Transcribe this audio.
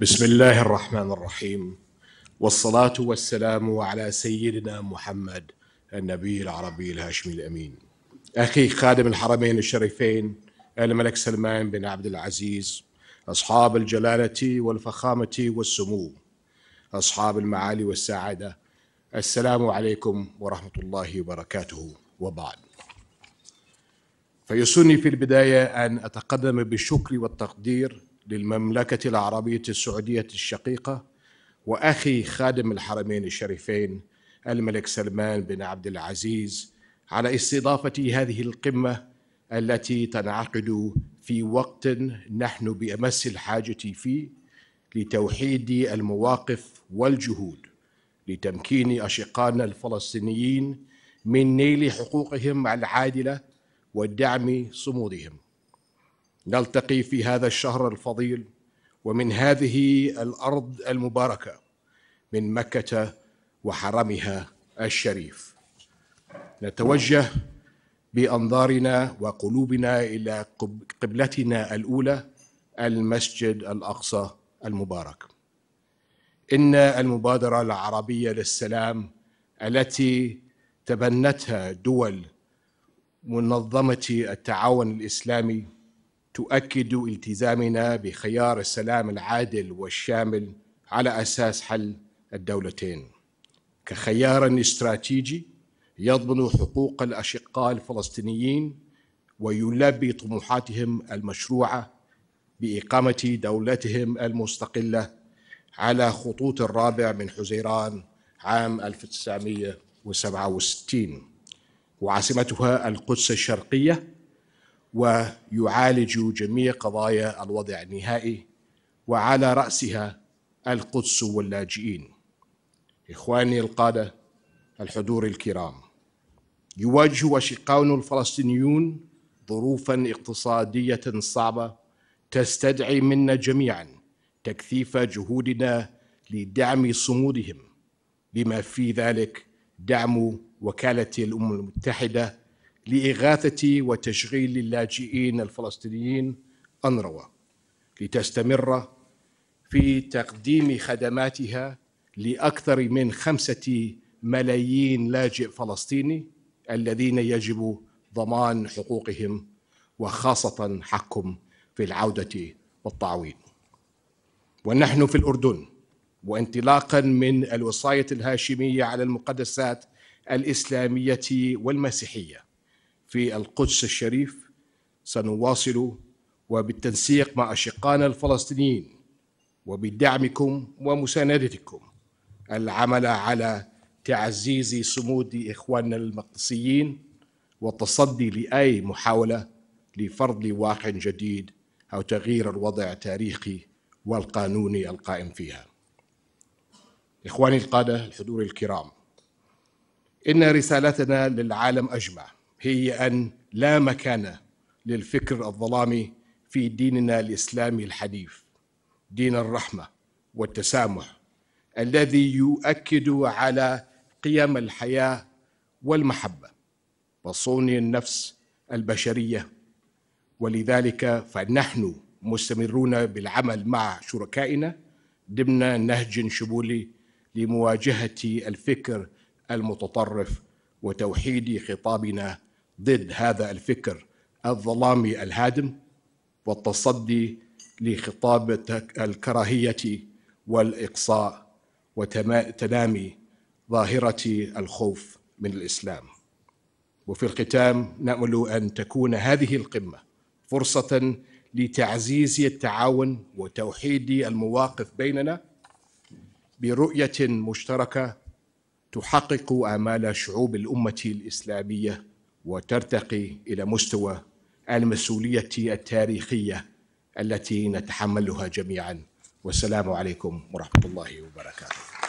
بسم الله الرحمن الرحيم والصلاة والسلام على سيدنا محمد النبي العربي الهاشمي الأمين أخي خادم الحرمين الشريفين الملك سلمان بن عبد العزيز أصحاب الجلالة والفخامة والسمو أصحاب المعالي والسعادة السلام عليكم ورحمة الله وبركاته وبعد فيسني في البداية أن أتقدم بالشكر والتقدير للمملكة العربية السعودية الشقيقة وأخي خادم الحرمين الشريفين الملك سلمان بن عبد العزيز على استضافتي هذه القمة التي تنعقد في وقت نحن بأمس الحاجة فيه لتوحيد المواقف والجهود لتمكين أشقائنا الفلسطينيين من نيل حقوقهم العادلة ودعم صمودهم نلتقي في هذا الشهر الفضيل ومن هذه الارض المباركه من مكه وحرمها الشريف نتوجه بانظارنا وقلوبنا الى قبلتنا الاولى المسجد الاقصى المبارك ان المبادره العربيه للسلام التي تبنتها دول منظمه التعاون الاسلامي تؤكد التزامنا بخيار السلام العادل والشامل على اساس حل الدولتين كخيار استراتيجي يضمن حقوق الاشقاء الفلسطينيين ويلبي طموحاتهم المشروعه باقامه دولتهم المستقله على خطوط الرابع من حزيران عام 1967 وعاصمتها القدس الشرقيه ويعالج جميع قضايا الوضع النهائي وعلى راسها القدس واللاجئين. اخواني القاده الحضور الكرام يواجه اشقاؤنا الفلسطينيون ظروفا اقتصاديه صعبه تستدعي منا جميعا تكثيف جهودنا لدعم صمودهم بما في ذلك دعم وكاله الامم المتحده لإغاثة وتشغيل اللاجئين الفلسطينيين أنروا لتستمر في تقديم خدماتها لأكثر من خمسة ملايين لاجئ فلسطيني الذين يجب ضمان حقوقهم وخاصة حقهم في العودة والتعويض ونحن في الأردن وانطلاقا من الوصاية الهاشمية على المقدسات الإسلامية والمسيحية في القدس الشريف سنواصل وبالتنسيق مع أشقائنا الفلسطينيين وبدعمكم ومساندتكم العمل على تعزيز صمود إخواننا المقدسيين والتصدي لأي محاولة لفرض واقع جديد أو تغيير الوضع التاريخي والقانوني القائم فيها إخواني القادة الحضور الكرام إن رسالتنا للعالم أجمع هي أن لا مكان للفكر الظلامي في ديننا الإسلامي الحديث دين الرحمة والتسامح الذي يؤكد على قيم الحياة والمحبة وصون النفس البشرية ولذلك فنحن مستمرون بالعمل مع شركائنا ضمن نهج شمولي لمواجهة الفكر المتطرف وتوحيد خطابنا ضد هذا الفكر الظلامي الهادم والتصدي لخطابة الكراهية والإقصاء وتنامي ظاهرة الخوف من الإسلام وفي الختام نأمل أن تكون هذه القمة فرصة لتعزيز التعاون وتوحيد المواقف بيننا برؤية مشتركة تحقق آمال شعوب الأمة الإسلامية وترتقي الى مستوى المسؤوليه التاريخيه التي نتحملها جميعا والسلام عليكم ورحمه الله وبركاته